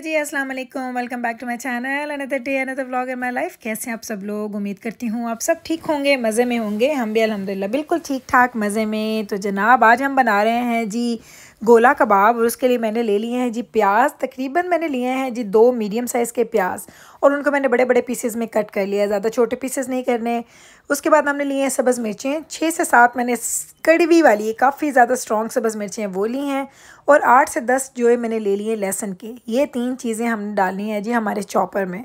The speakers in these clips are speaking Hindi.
हेलो जी अस्सलाम वालेकुम welcome back to my channel another day another vlog in my life कैसे हैं आप सब लोग उम्मीद करती हूँ आप सब ठीक होंगे मज़े में होंगे हम भी अलहमदिल्ला बिल्कुल ठीक ठाक मज़े में तो जनाब आज हम बना रहे हैं जी गोला कबाब और उसके लिए मैंने ले लिए हैं जी प्याज तकरीबन मैंने लिए हैं जी दो मीडियम साइज़ के प्याज और उनको मैंने बड़े बड़े पीसेस में कट कर लिया ज़्यादा छोटे पीसेस नहीं करने उसके बाद हमने लिए हैं सब्ज़ मिर्चें छः से सात मैंने कड़वी वाली काफ़ी ज़्यादा स्ट्रॉन्ग सब्ज़ मिर्चें वो ली हैं और आठ से दस जो है मैंने ले लिए लहसन के ये तीन चीज़ें हमने डालनी है जी हमारे चॉपर में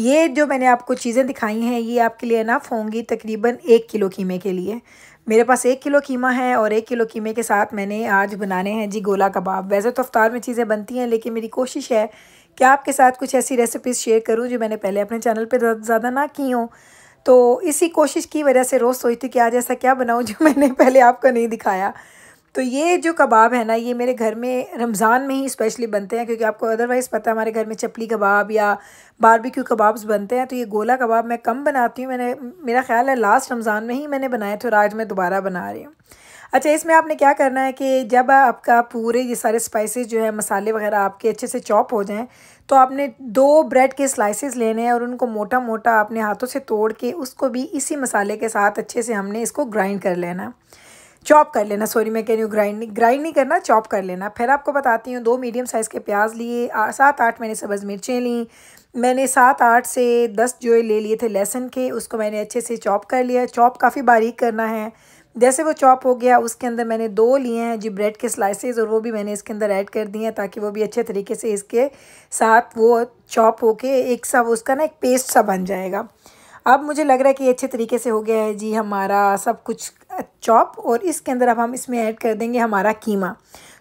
ये जो मैंने आपको चीज़ें दिखाई हैं ये आपके लिए इनफ होंगी तकरीबन एक किलो कीमे के लिए मेरे पास एक किलो कीमा है और एक किलो कीमे के साथ मैंने आज बनाने हैं जी गोला कबाब वैसे तो अफ्तार में चीज़ें बनती हैं लेकिन मेरी कोशिश है कि आपके साथ कुछ ऐसी रेसिपीज़ शेयर करूँ जो मैंने पहले अपने चैनल पर ज़्यादा ना की हों तो इसी कोशिश की वजह से रोज़ सोचती कि आज ऐसा क्या बनाऊँ जो मैंने पहले आपको नहीं दिखाया तो ये जो कबाब है ना ये मेरे घर में रमज़ान में ही स्पेशली बनते हैं क्योंकि आपको अदरवाइज़ पता है हमारे घर में चपली कबाब या बारबेक्यू कबाब्स बनते हैं तो ये गोला कबाब मैं कम बनाती हूँ मैंने मेरा ख्याल है लास्ट रमज़ान में ही मैंने बनाए थे और आज मैं दोबारा बना रही हूँ अच्छा इसमें आपने क्या करना है कि जब आपका पूरे ये सारे स्पाइसेस जो है मसाले वगैरह आपके अच्छे से चॉप हो जाएं तो आपने दो ब्रेड के स्लाइसेस लेने हैं और उनको मोटा मोटा अपने हाथों से तोड़ के उसको भी इसी मसाले के साथ अच्छे से हमने इसको ग्राइंड कर लेना चॉप कर लेना सॉरी मैं कह रही हूँ ग्राइंड ग्राइंड नहीं करना चॉप कर लेना फिर आपको बताती हूँ दो मीडियम साइज़ के प्याज लिए सात आठ मैंने सब्ज़ मिर्चें लीं मैंने सात आठ से दस जो ले लिए थे लहसन के उसको मैंने अच्छे से चॉप कर लिया चॉप काफ़ी बारीक करना है जैसे वो चॉप हो गया उसके अंदर मैंने दो लिए हैं जी ब्रेड के स्लाइसेस और वो भी मैंने इसके अंदर ऐड कर दिए हैं ताकि वो भी अच्छे तरीके से इसके साथ वो चॉप होके एक सा उसका ना एक पेस्ट सा बन जाएगा अब मुझे लग रहा है कि अच्छे तरीके से हो गया है जी हमारा सब कुछ चॉप और इसके अंदर अब हम इसमें ऐड कर देंगे हमारा कीमा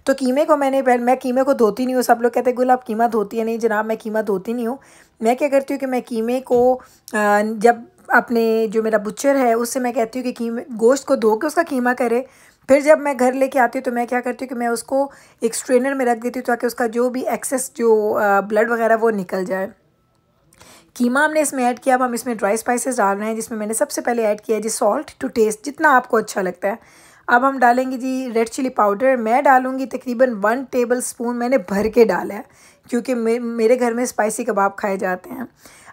तो कीमे को मैंने पहले मैं कीमे को धोती नहीं हूँ सब लोग कहते हैं गुल आप कीमा धोती है नहीं जनाब मैं कीमा धोती नहीं हूँ मैं क्या करती हूँ कि मैं कीमे को जब अपने जो मेरा बुच्चर है उससे मैं कहती हूँ कि कीमे गोश्त को धो के उसका कीमा करे फिर जब मैं घर लेके आती हूँ तो मैं क्या करती हूँ कि मैं उसको एक स्ट्रेनर में रख देती हूँ ताकि उसका जो भी एक्सेस जो ब्लड वगैरह वो निकल जाए कीमा हमने इसमें ऐड किया अब हम इसमें ड्राई स्पाइसेस डाल रहे हैं जिसमें मैंने सबसे पहले ऐड किया है जी सॉल्ट टू टेस्ट जितना आपको अच्छा लगता है अब हम डालेंगे जी रेड चिली पाउडर मैं डालूंगी तकरीबन वन टेबल स्पून मैंने भर के डाला है क्योंकि मे, मेरे घर में स्पाइसी कबाब खाए जाते हैं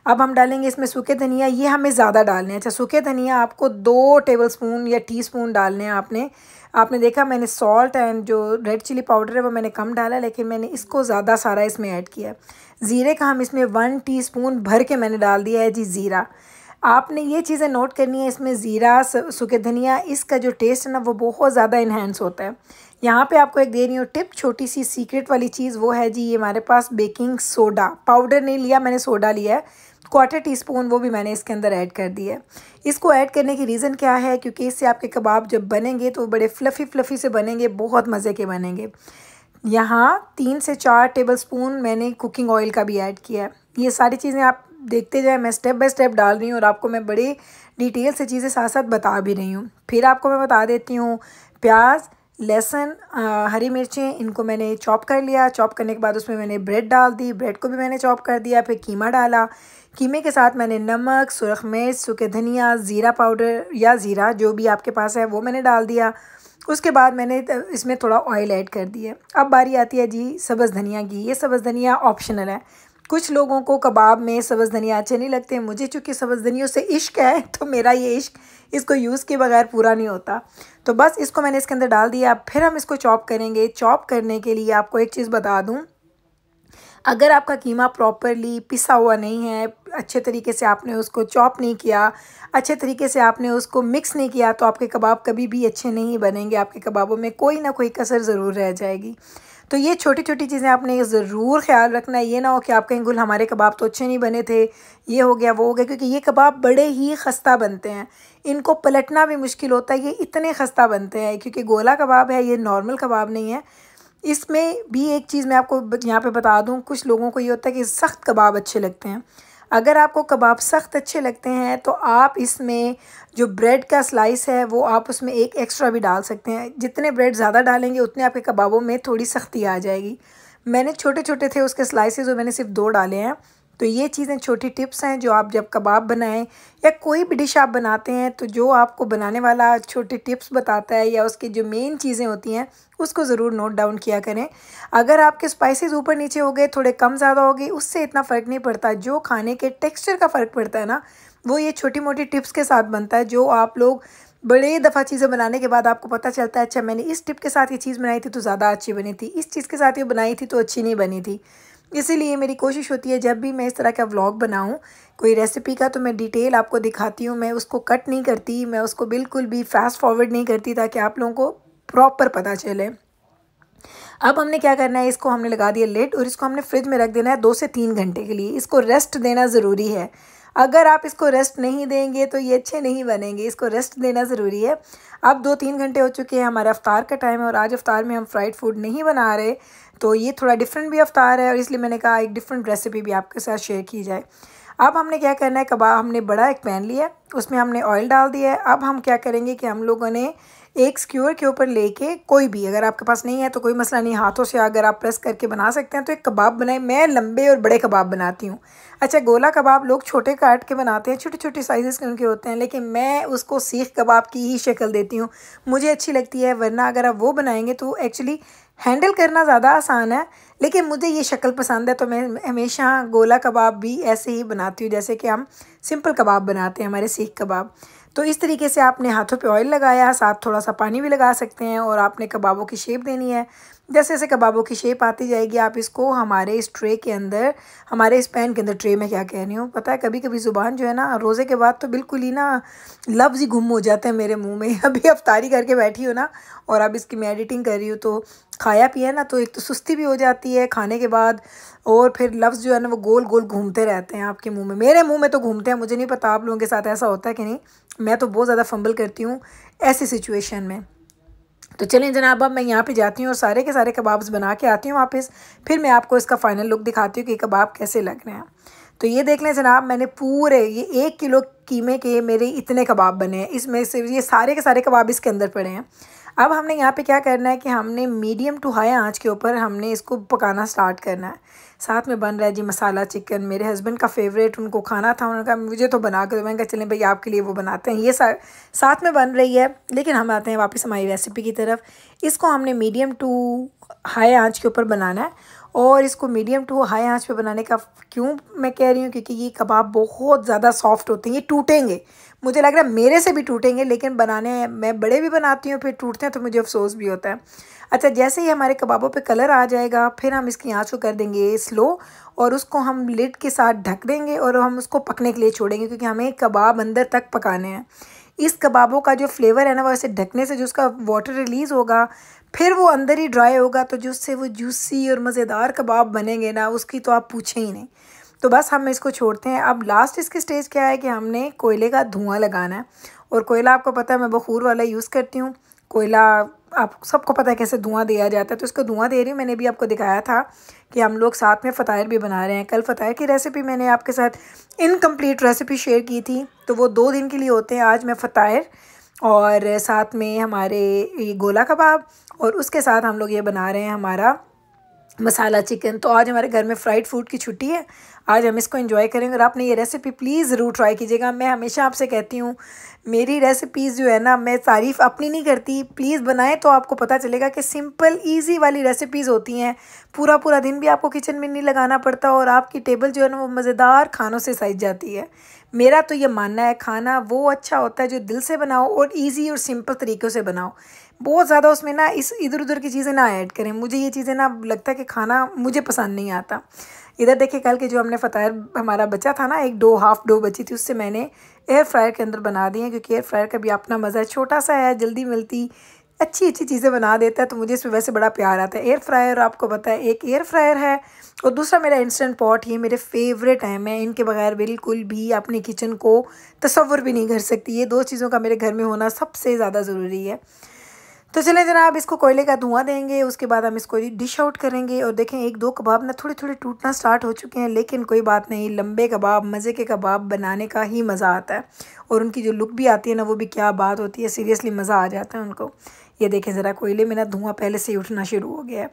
अब हम डालेंगे इसमें सूखे धनिया ये हमें ज़्यादा डालने हैं अच्छा सूखे धनिया आपको दो टेबल स्पून या टी स्पून डालने हैं आपने आपने देखा मैंने सॉल्ट एंड जो रेड चिली पाउडर है वो मैंने कम डाला लेकिन मैंने इसको ज़्यादा सारा इसमें ऐड किया ज़ीरे का हम इसमें वन टी भर के मैंने डाल दिया है जी ज़ीरा आपने ये चीज़ें नोट करनी है इसमें ज़ीरा सूखे धनिया इसका जो टेस्ट है ना वो बहुत ज़्यादा इन्हेंस होता है यहाँ पे आपको एक दे रही हूँ टिप छोटी सी सीक्रेट वाली चीज़ वो है जी ये हमारे पास बेकिंग सोडा पाउडर नहीं लिया मैंने सोडा लिया है क्वार्टर टी स्पून वो भी मैंने इसके अंदर ऐड कर दिया है इसको ऐड करने की रीज़न क्या है क्योंकि इससे आपके कबाब जब बनेंगे तो बड़े फ्लफ़ी फ्लफ़ी से बनेंगे बहुत मज़े के बनेंगे यहाँ तीन से चार टेबल स्पून मैंने कुकिंग ऑयल का भी ऐड किया है ये सारी चीज़ें आप देखते जाए मैं स्टेप बाय स्टेप डाल रही हूँ और आपको मैं बड़े डिटेल से चीज़ें साथ साथ बता भी रही हूँ फिर आपको मैं बता देती हूँ प्याज लहसुन हरी मिर्चें इनको मैंने चॉप कर लिया चॉप करने के बाद उसमें मैंने ब्रेड डाल दी ब्रेड को भी मैंने चॉप कर दिया फिर कीमा डाला कीमे के साथ मैंने नमक सुरख मिर्च सूखे धनिया ज़ीरा पाउडर या ज़ीरा जो भी आपके पास है वो मैंने डाल दिया उसके बाद मैंने इसमें थोड़ा ऑयल ऐड कर दिया अब बारी आती है जी सब्ज़ धनिया की ये सब्ज़ धनिया ऑप्शनल है कुछ लोगों को कबाब में सब्ज़ धनिया अच्छे नहीं लगते मुझे चूँकि सब्ज़ धनियों से इश्क है तो मेरा ये इश्क इसको यूज़ के बगैर पूरा नहीं होता तो बस इसको मैंने इसके अंदर डाल दिया फिर हम इसको चॉप करेंगे चॉप करने के लिए आपको एक चीज़ बता दूँ अगर आपका कीमा प्रॉपरली पिसा हुआ नहीं है अच्छे तरीके से आपने उसको चॉप नहीं किया अच्छे तरीके से आपने उसको मिक्स नहीं किया तो आपके कबाब कभी भी अच्छे नहीं बनेंगे आपके कबाबों में कोई ना कोई कसर ज़रूर रह जाएगी तो ये छोटी छोटी चीज़ें आपने ज़रूर ख्याल रखना है ये ना हो कि आप कहीं गुल हमारे कबाब तो अच्छे नहीं बने थे ये हो गया वो हो गया क्योंकि ये कबाब बड़े ही खस्ता बनते हैं इनको पलटना भी मुश्किल होता है ये इतने खस्ता बनते हैं क्योंकि गोला कबाब है ये नॉर्मल कबाब नहीं है इसमें भी एक चीज़ मैं आपको यहाँ पर बता दूँ कुछ लोगों को ये होता है कि सख्त कबाब अच्छे लगते हैं अगर आपको कबाब सख्त अच्छे लगते हैं तो आप इसमें जो ब्रेड का स्लाइस है वो आप उसमें एक एक्स्ट्रा भी डाल सकते हैं जितने ब्रेड ज़्यादा डालेंगे उतने आपके कबाबों में थोड़ी सख्ती आ जाएगी मैंने छोटे छोटे थे उसके स्लाइसेस और मैंने सिर्फ दो डाले हैं तो ये चीज़ें छोटी टिप्स हैं जो आप जब कबाब बनाएं या कोई भी डिश आप बनाते हैं तो जो आपको बनाने वाला छोटी टिप्स बताता है या उसकी जो मेन चीज़ें होती हैं उसको ज़रूर नोट डाउन किया करें अगर आपके स्पाइसेस ऊपर नीचे हो गए थोड़े कम ज़्यादा हो गए उससे इतना फ़र्क नहीं पड़ता जो खाने के टेक्स्चर का फ़र्क पड़ता है ना वो ये छोटी मोटी टिप्स के साथ बनता है जो आप लोग बड़े दफ़ा चीज़ें बनाने के बाद आपको पता चलता है अच्छा मैंने इस टिप के साथ ये चीज़ बनाई थी तो ज़्यादा अच्छी बनी थी इस चीज़ के साथ ये बनाई थी तो अच्छी नहीं बनी थी इसीलिए मेरी कोशिश होती है जब भी मैं इस तरह का व्लॉग बनाऊँ कोई रेसिपी का तो मैं डिटेल आपको दिखाती हूँ मैं उसको कट नहीं करती मैं उसको बिल्कुल भी फास्ट फॉरवर्ड नहीं करती ताकि आप लोगों को प्रॉपर पता चले अब हमने क्या करना है इसको हमने लगा दिया लेट और इसको हमने फ्रिज में रख देना है दो से तीन घंटे के लिए इसको रेस्ट देना ज़रूरी है अगर आप इसको रेस्ट नहीं देंगे तो ये अच्छे नहीं बनेंगे इसको रेस्ट देना ज़रूरी है अब दो तीन घंटे हो चुके हैं हमारे अफ्तार का टाइम है और आज अफ्तार में हम फ्राइड फूड नहीं बना रहे तो ये थोड़ा डिफरेंट भी अफ्तार है और इसलिए मैंने कहा एक डिफरेंट रेसिपी भी आपके साथ शेयर की जाए अब हमने क्या करना है कबाब हमने बड़ा एक पैन लिया उसमें हमने ऑयल डाल दिया है अब हम क्या करेंगे कि हम लोगों ने एक स्क्यूअर के ऊपर लेके कोई भी अगर आपके पास नहीं है तो कोई मसला नहीं हाथों से अगर आप प्रेस करके बना सकते हैं तो एक कबाब बनाएं मैं लंबे और बड़े कबाब बनाती हूँ अच्छा गोला कबाब लोग छोटे काट के बनाते हैं छोटे छोटे साइज़ के उनके होते हैं लेकिन मैं उसको सीख कबाब की ही शक्ल देती हूँ मुझे अच्छी लगती है वरना अगर आप वो बनाएंगे तो एक्चुअली हैंडल करना ज़्यादा आसान है लेकिन मुझे ये शक्ल पसंद है तो मैं हमेशा गोला कबाब भी ऐसे ही बनाती हूँ जैसे कि हम सिंपल कबाब बनाते हैं हमारे सीख कबाब तो इस तरीके से आपने हाथों पे ऑयल लगाया साथ थोड़ा सा पानी भी लगा सकते हैं और आपने कबाबों की शेप देनी है जैसे जैसे कबाबों की शेप आती जाएगी आप इसको हमारे इस ट्रे के अंदर हमारे इस पैन के अंदर ट्रे में क्या कह रही हूँ पता है कभी कभी ज़ुबान जो है ना रोज़े के बाद तो बिल्कुल ही ना लफ्ज़ ही गुम हो जाते हैं मेरे मुंह में अभी अफ्तारी करके बैठी हो ना और अब इसकी मैं एडिटिंग कर रही हूँ तो खाया पिया ना तो एक तो सुस्ती भी हो जाती है खाने के बाद और फिर लफ्ज़ जो है ना वो गोल गोल घूमते रहते हैं आपके मुँह में मेरे मुँह में तो घूमते हैं मुझे नहीं पता आप लोगों के साथ ऐसा होता है कि नहीं मैं तो बहुत ज़्यादा फंबल करती हूँ ऐसी सिचुएशन में तो चलें जनाब अब मैं यहाँ पे जाती हूँ और सारे के सारे कबाब्स बना के आती हूँ वापस फिर मैं आपको इसका फ़ाइनल लुक दिखाती हूँ कि कबाब कैसे लग रहे हैं तो ये देख लें जनाब मैंने पूरे ये एक किलो कीमे के मेरे इतने कबाब बने हैं इसमें से ये सारे के सारे कबाब इसके अंदर पड़े हैं अब हमने यहाँ पे क्या करना है कि हमने मीडियम टू हाई आंच के ऊपर हमने इसको पकाना स्टार्ट करना है साथ में बन रहा है जी मसाला चिकन मेरे हस्बैंड का फेवरेट उनको खाना था उन्होंने कहा मुझे तो बना के दो मैंने कहा चलें भाई आपके लिए वो बनाते हैं ये सा, साथ में बन रही है लेकिन हम आते हैं वापस हमारी रेसिपी की तरफ इसको हमने मीडियम टू हाई आँच के ऊपर बनाना है और इसको मीडियम टू हाई आँच पर बनाने का क्यों मैं कह रही हूँ क्योंकि ये कबाब बहुत ज़्यादा सॉफ्ट होते हैं ये टूटेंगे मुझे लग रहा है मेरे से भी टूटेंगे लेकिन बनाने मैं बड़े भी बनाती हूँ फिर टूटते हैं तो मुझे अफसोस भी होता है अच्छा जैसे ही हमारे कबाबों पे कलर आ जाएगा फिर हम इसकी आँच को कर देंगे स्लो और उसको हम लिड के साथ ढक देंगे और हम उसको पकने के लिए छोड़ेंगे क्योंकि हमें कबाब अंदर तक पकाने हैं इस कबाबों का जो फ्लेवर है ना वो ऐसे ढकने से जो उसका वाटर रिलीज़ होगा फिर वो अंदर ही ड्राई होगा तो जिससे वो जूसी और मज़ेदार कबाब बनेंगे ना उसकी तो आप पूछें ही नहीं तो बस हम इसको छोड़ते हैं अब लास्ट इसकी स्टेज क्या है कि हमने कोयले का धुआं लगाना है और कोयला आपको पता है मैं बखूर वाला यूज़ करती हूँ कोयला आप सबको पता है कैसे धुआं दिया जाता है तो इसको धुआं दे रही हूँ मैंने भी आपको दिखाया था कि हम लोग साथ में फ़तायर भी बना रहे हैं कल फ़तायर की रेसिपी मैंने आपके साथ इनकम्प्लीट रेसिपी शेयर की थी तो वो दो दिन के लिए होते हैं आज मैं फ़तायर और साथ में हमारे ये गोला कबाब और उसके साथ हम लोग ये बना रहे हैं हमारा मसाला चिकन तो आज हमारे घर में फ्राइड फूड की छुट्टी है आज हम इसको इन्जॉय करेंगे और आपने ये रेसिपी प्लीज़ ज़रूर ट्राई कीजिएगा मैं हमेशा आपसे कहती हूँ मेरी रेसिपीज़ जो है ना मैं तारीफ़ अपनी नहीं करती प्लीज़ बनाएं तो आपको पता चलेगा कि सिंपल इजी वाली रेसिपीज़ होती हैं पूरा पूरा दिन भी आपको किचन में नहीं लगाना पड़ता और आपकी टेबल जो है ना वो मज़ेदार खानों से सज जाती है मेरा तो ये मानना है खाना वो अच्छा होता है जो दिल से बनाओ और ईजी और सिंपल तरीक़ों से बनाओ बहुत ज़्यादा उसमें ना इस इधर उधर की चीज़ें ना ऐड करें मुझे ये चीज़ें ना लगता है कि खाना मुझे पसंद नहीं आता इधर देखिए कल के जो हमने फ़तेहर हमारा बचा था ना एक डो हाफ़ डो बची थी उससे मैंने एयर फ्रायर के अंदर बना दिए क्योंकि एयर फ्रायर का भी अपना मज़ा है छोटा सा है जल्दी मिलती अच्छी अच्छी चीज़ें बना देता है तो मुझे इसमें वैसे बड़ा प्यार आता है एयर फ्रायर आपको पता है एक एयर फ्रायर है और दूसरा मेरा इंस्टेंट पॉट ये मेरे फेवरेट हैं मैं इनके बगैर बिल्कुल भी अपने किचन को तस्वर भी नहीं कर सकती ये दो चीज़ों का मेरे घर में होना सबसे ज़्यादा ज़रूरी है तो चले जनाब इसको कोयले का धुआं देंगे उसके बाद हम इसको डिश आउट करेंगे और देखें एक दो कबाब ना थोड़े थोड़े टूटना स्टार्ट हो चुके हैं लेकिन कोई बात नहीं लंबे कबाब मज़े के कबाब बनाने का ही मज़ा आता है और उनकी जो लुक भी आती है ना वो भी क्या बात होती है सीरियसली मज़ा आ जाता है उनको ये देखें ज़रा कोयले में ना धुआं पहले से उठना शुरू हो गया है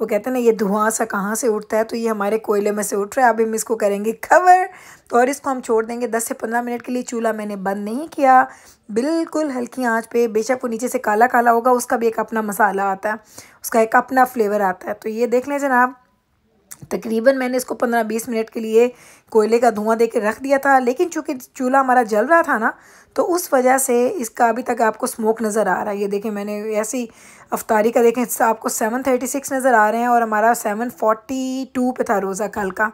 वो कहते हैं ना ये धुआं सा कहाँ से उठता है तो ये हमारे कोयले में से उठ रहा है अब हम इसको करेंगे कवर तो और इसको हम छोड़ देंगे दस से पंद्रह मिनट के लिए चूल्हा मैंने बंद नहीं किया बिल्कुल हल्की आँच पर बेशक वो नीचे से काला काला होगा उसका भी एक अपना मसाला आता है उसका एक अपना फ्लेवर आता है तो ये देख लें जनाब तकरीबन मैंने इसको पंद्रह बीस मिनट के लिए कोयले का धुआं दे के रख दिया था लेकिन चूंकि चूल्हा हमारा जल रहा था ना तो उस वजह से इसका अभी तक आपको स्मोक नज़र आ रहा है ये देखें मैंने ऐसी अफ्तारी का देखें आपको सेवन थर्टी सिक्स नज़र आ रहे हैं और हमारा सेवन फोर्टी टू पे था रोज़ा कल का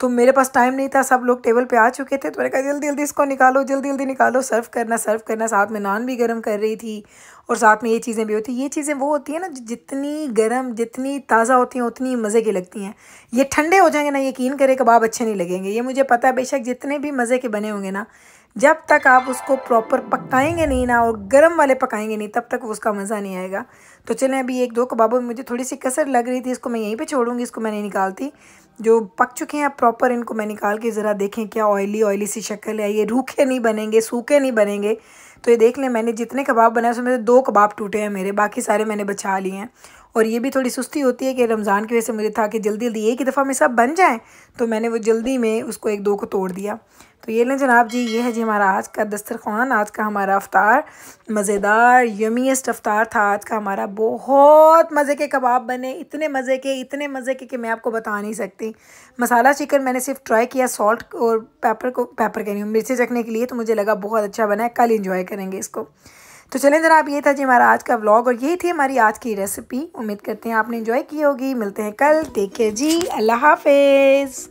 तो मेरे पास टाइम नहीं था सब लोग टेबल पे आ चुके थे तो मैंने कहा जल्दी जल्दी इसको निकालो जल्दी जल्दी निकालो सर्व करना सर्व करना साथ में नान भी गर्म कर रही थी और साथ में ये चीज़ें भी होती ये चीज़ें वो होती हैं ना जितनी गर्म जितनी ताज़ा होती हैं उतनी मज़े की लगती हैं ये ठंडे हो जाएंगे ना यकीन करें कबाब अच्छे नहीं लगेंगे ये मुझे पता है बेशक जितने भी मज़े के बने होंगे ना जब तक आप उसको प्रॉपर पकाएंगे नहीं ना और गर्म वाले पकाएंगे नहीं तब तक उसका मज़ा नहीं आएगा तो चलें अभी एक दो कबाबों में मुझे थोड़ी सी कसर लग रही थी इसको मैं यहीं पे छोड़ूंगी इसको मैं नहीं निकालती जो पक चुके हैं प्रॉपर इनको मैं निकाल के ज़रा देखें क्या ऑयली ऑयली सी शक्ल है ये रूखे नहीं बनेंगे सूखे नहीं बनेंगे तो ये देख लें मैंने जितने कबाब बनाए उसमें से दो कबाब टूटे हैं मेरे बाकी सारे मैंने बचा लिए हैं और ये भी थोड़ी सुस्ती होती है कि रमज़ान की वजह से मुझे था कि जल्दी जल्दी एक ही दफ़ा में सब बन जाए तो मैंने वो जल्दी में उसको एक दो को तोड़ दिया तो ये लें जनाब जी ये है जी हमारा आज का दस्तरखान आज का हमारा अफ्तार मज़ेदार यमीस्ट अफ्तार था आज का हमारा बहुत मज़े के कबाब बने इतने मज़े के इतने मज़े के कि मैं आपको बता नहीं सकती मसाला चिकन मैंने सिर्फ ट्राई किया सॉल्ट और पेपर को पेपर कह रही हूँ मिर्ची चखने के लिए तो मुझे लगा बहुत अच्छा बना है कल इंजॉय करेंगे इसको तो चलें जरा आप ये था जी हमारा आज का ब्लॉग और यही थी हमारी आज की रेसिपी उम्मीद करते हैं आपने इन्जॉय की होगी मिलते हैं कल टेक केयर जी अल्लाह हाफिज़